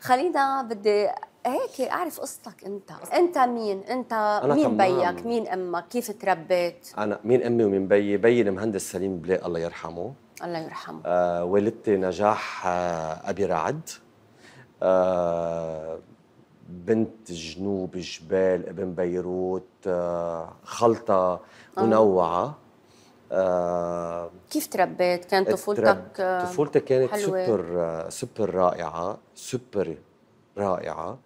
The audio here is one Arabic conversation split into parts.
خلينا بدي هيك اعرف قصتك انت انت مين انت أنا مين بيك مين امك كيف تربيت انا مين امي ومين بي بيي المهندس سليم بلاق الله يرحمه الله يرحمه آه والدتي نجاح آه ابي رعد آه بنت جنوب جبال ابن بيروت آه خلطه آه. منوعه آه. آه، كيف تربيت؟ كانت طفولتك حلوة؟ آه، طفولتي كانت حلوة. سوبر سوبر رائعة سوبر رائعة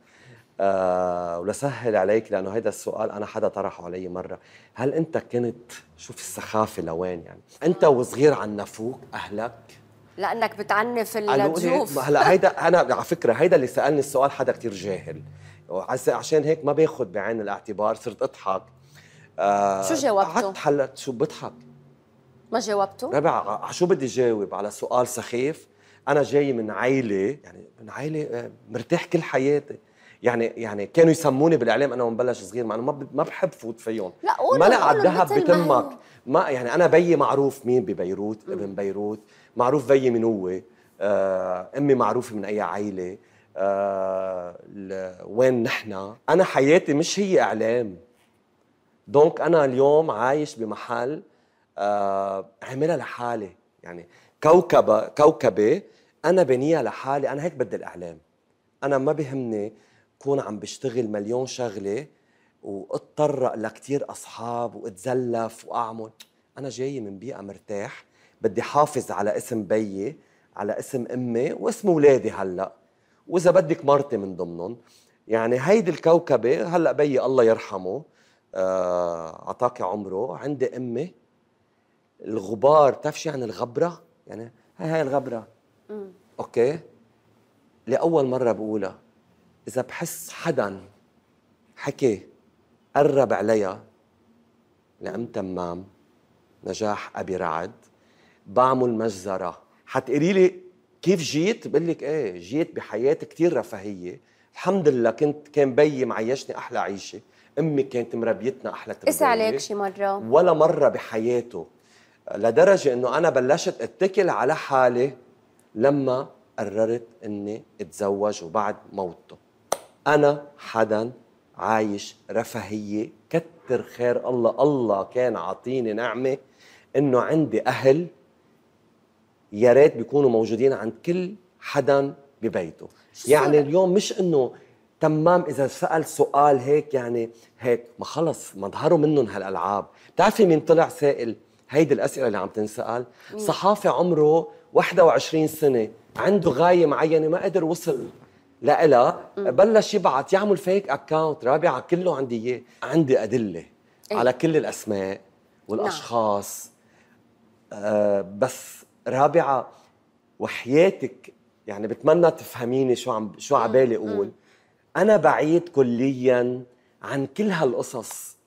آه ولسهل عليك لأنه هذا السؤال أنا حدا طرحه علي مرة هل أنت كنت شوف السخافة لوين يعني أنت وصغير عنفوك أهلك؟ لانك بتعنف الضيوف هلا هيدا انا على فكره هيدا اللي سالني السؤال حدا كثير جاهل عشان هيك ما باخذ بعين الاعتبار صرت اضحك آه شو جاوبته؟ قعدت حلت شو بضحك ما جاوبته؟ ربع على شو بدي جاوب على سؤال سخيف انا جاي من عيله يعني من عيله آه، مرتاح كل حياتي يعني يعني كانوا يسموني بالاعلام انا ومن صغير مع انه ما ما بحب فوت فيهم لا قولوا ما لقى الذهب بتمك ما يعني انا بي معروف مين ببيروت ابن بيروت معروف بي من هو آه، امي معروفه من اي عائله آه، وين نحن انا حياتي مش هي اعلام دونك انا اليوم عايش بمحل آه، عاملها لحالي يعني كوكبة كوكبة أنا بنيها لحالي أنا هيك بدي الإعلام أنا ما بهمني كون عم بشتغل مليون شغلة واتطرق لكتير أصحاب واتزلف وأعمل أنا جاي من بيئة مرتاح بدي حافظ على اسم بيي على اسم أمي واسم ولادي هلأ وإذا بدك مرتي من ضمنهم يعني هيدي الكوكبة هلأ بيي الله يرحمه أعطاك آه، عمره عندي أمي الغبار بتعرف شو يعني الغبره يعني هاي هاي الغبره مم. اوكي لاول مره بقولها اذا بحس حدا حكي قرب عليا لأم تمام نجاح ابي رعد بعمل مجزره حتقري لي كيف جيت بقول لك ايه جيت بحياه كثير رفاهيه الحمد لله كنت كان بيي معيشني احلى عيشه امي كانت مربيتنا احلى تربيه قس عليك شي مره ولا مره بحياته لدرجه انه انا بلشت اتكل على حالي لما قررت اني اتزوج وبعد موته انا حدا عايش رفاهيه كتر خير الله الله كان عاطيني نعمه انه عندي اهل يا ريت بيكونوا موجودين عند كل حدا ببيته يعني اليوم مش انه تمام اذا سال سؤال هيك يعني هيك ما خلص ما ظهروا منهم هالالعاب بتعرفي مين طلع سائل هيدي الاسئله اللي عم تنسال صحافي عمره 21 سنه عنده غايه معينه ما قدر وصل لإلها بلش يبعث يعمل فيك اكونت رابعه كله عندي اياه عندي ادله أيه؟ على كل الاسماء والاشخاص نعم. آه بس رابعه وحياتك يعني بتمنى تفهميني شو عم شو عبالي اقول انا بعيد كليا عن كل هالقصص